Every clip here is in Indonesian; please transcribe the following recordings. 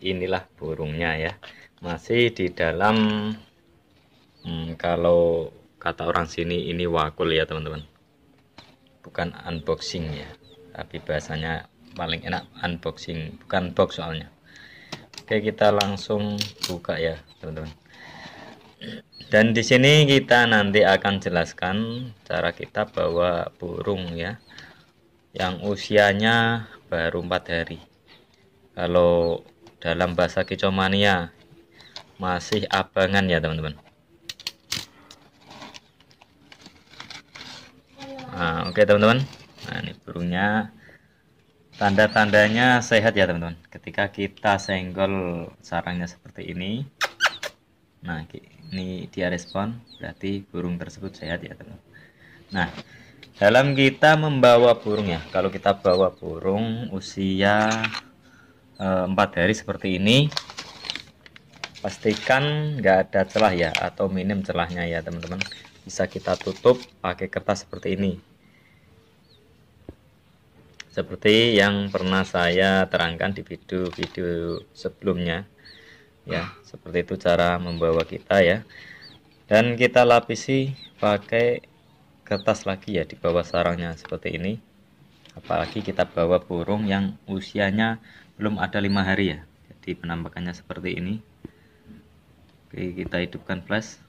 inilah burungnya ya masih di dalam hmm, kalau kata orang sini ini wakul ya teman-teman bukan unboxing ya tapi bahasanya paling enak unboxing bukan box soalnya oke kita langsung buka ya teman-teman dan di sini kita nanti akan jelaskan cara kita bawa burung ya yang usianya baru empat hari kalau dalam bahasa kicomania masih abangan ya teman-teman nah, oke teman-teman nah ini burungnya tanda-tandanya sehat ya teman-teman ketika kita senggol sarangnya seperti ini nah ini dia respon berarti burung tersebut sehat ya teman-teman nah dalam kita membawa burung ya kalau kita bawa burung usia Eh, empat hari seperti ini pastikan nggak ada celah ya atau minim celahnya ya teman-teman bisa kita tutup pakai kertas seperti ini seperti yang pernah saya terangkan di video-video sebelumnya ya seperti itu cara membawa kita ya dan kita lapisi pakai kertas lagi ya di bawah sarangnya seperti ini apalagi kita bawa burung yang usianya belum ada lima hari ya jadi penampakannya seperti ini oke kita hidupkan flash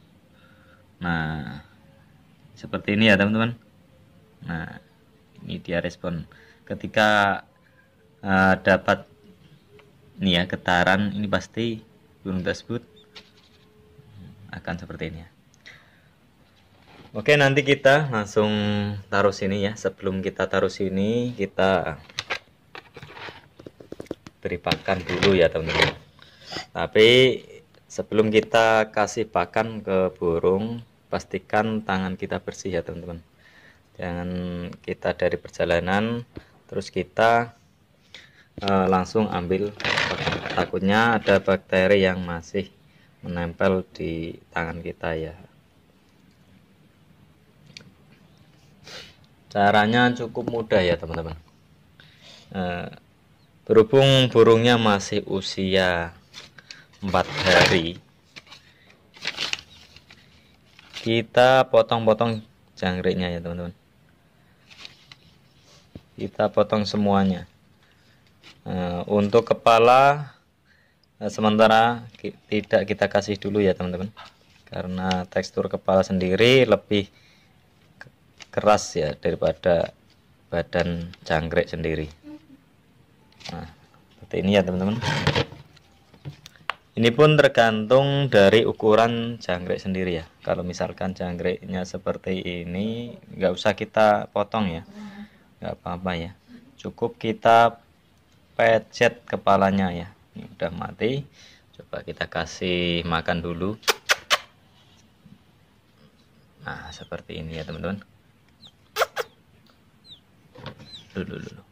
nah seperti ini ya teman-teman nah ini dia respon ketika uh, dapat nih ya getaran ini pasti burung tersebut akan seperti ini ya Oke, nanti kita langsung taruh sini ya. Sebelum kita taruh sini, kita beri pakan dulu ya, teman-teman. Tapi sebelum kita kasih pakan ke burung, pastikan tangan kita bersih ya, teman-teman. Jangan kita dari perjalanan terus kita e, langsung ambil takutnya ada bakteri yang masih menempel di tangan kita ya Caranya cukup mudah ya teman-teman. Eh, berhubung burungnya masih usia 4 hari, kita potong-potong jangkriknya ya teman-teman. Kita potong semuanya. Eh, untuk kepala eh, sementara tidak kita kasih dulu ya teman-teman, karena tekstur kepala sendiri lebih keras ya daripada badan jangkrik sendiri nah seperti ini ya teman-teman ini pun tergantung dari ukuran jangkrik sendiri ya kalau misalkan jangkriknya seperti ini nggak usah kita potong ya nggak apa-apa ya cukup kita pecet kepalanya ya ini udah mati coba kita kasih makan dulu nah seperti ini ya teman-teman Loh, loh, loh.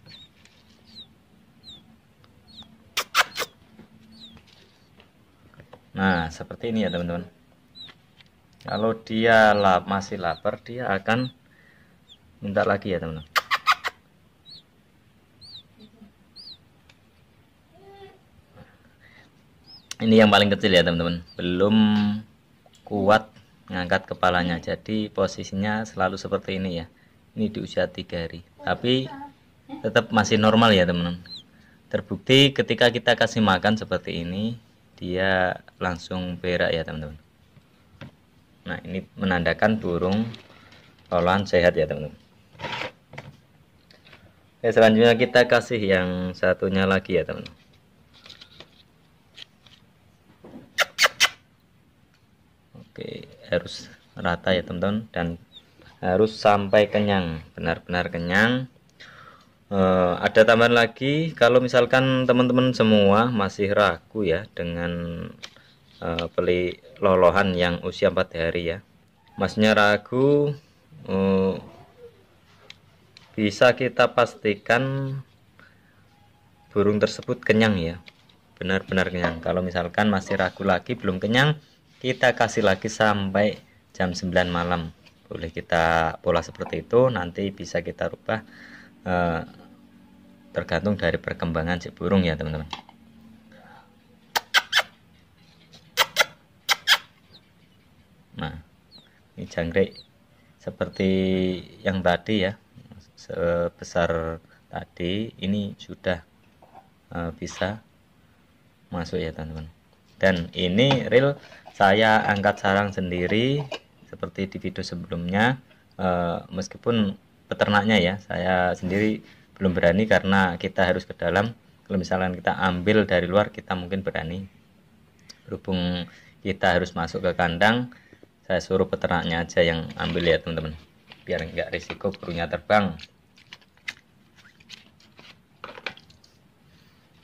Nah, seperti ini ya teman-teman. Kalau dia lap, masih lapar, dia akan minta lagi ya teman-teman. Ini yang paling kecil ya teman-teman. Belum kuat ngangkat kepalanya. Jadi posisinya selalu seperti ini ya. Ini di usia tiga hari. Tapi tetap masih normal ya teman-teman terbukti ketika kita kasih makan seperti ini dia langsung berak ya teman-teman nah ini menandakan burung olahan sehat ya teman-teman Oke, selanjutnya kita kasih yang satunya lagi ya teman-teman Oke harus rata ya teman-teman dan harus sampai kenyang benar-benar kenyang Uh, ada tambahan lagi, kalau misalkan teman-teman semua masih ragu ya dengan uh, eh, beli lolohan yang usia 4 hari ya, masnya ragu, uh, bisa kita pastikan burung tersebut kenyang ya, benar-benar kenyang. Kalau misalkan masih ragu lagi belum kenyang, kita kasih lagi sampai jam 9 malam. Boleh kita pola seperti itu, nanti bisa kita rubah Eh, tergantung dari perkembangan si burung ya teman-teman nah ini jangkrik seperti yang tadi ya sebesar tadi ini sudah uh, bisa masuk ya teman-teman dan ini real saya angkat sarang sendiri seperti di video sebelumnya uh, meskipun peternaknya ya saya sendiri belum berani karena kita harus ke dalam kalau misalkan kita ambil dari luar kita mungkin berani berhubung kita harus masuk ke kandang saya suruh peternaknya aja yang ambil ya teman-teman biar nggak risiko burungnya terbang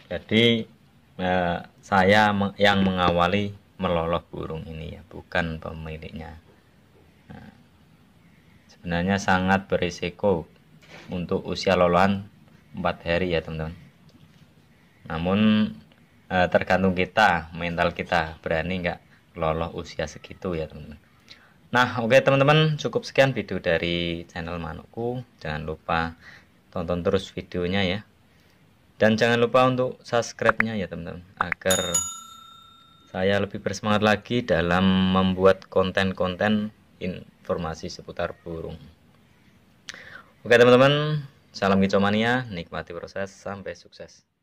jadi eh, saya yang mengawali meloloh burung ini ya bukan pemiliknya sebenarnya sangat berisiko untuk usia lolohan 4 hari ya teman-teman namun eh, tergantung kita mental kita berani nggak loloh usia segitu ya teman-teman nah oke okay, teman-teman cukup sekian video dari channel Manuku. jangan lupa tonton terus videonya ya dan jangan lupa untuk subscribe-nya ya teman-teman agar saya lebih bersemangat lagi dalam membuat konten-konten informasi seputar burung. Oke teman-teman, salam kicau mania, nikmati proses sampai sukses.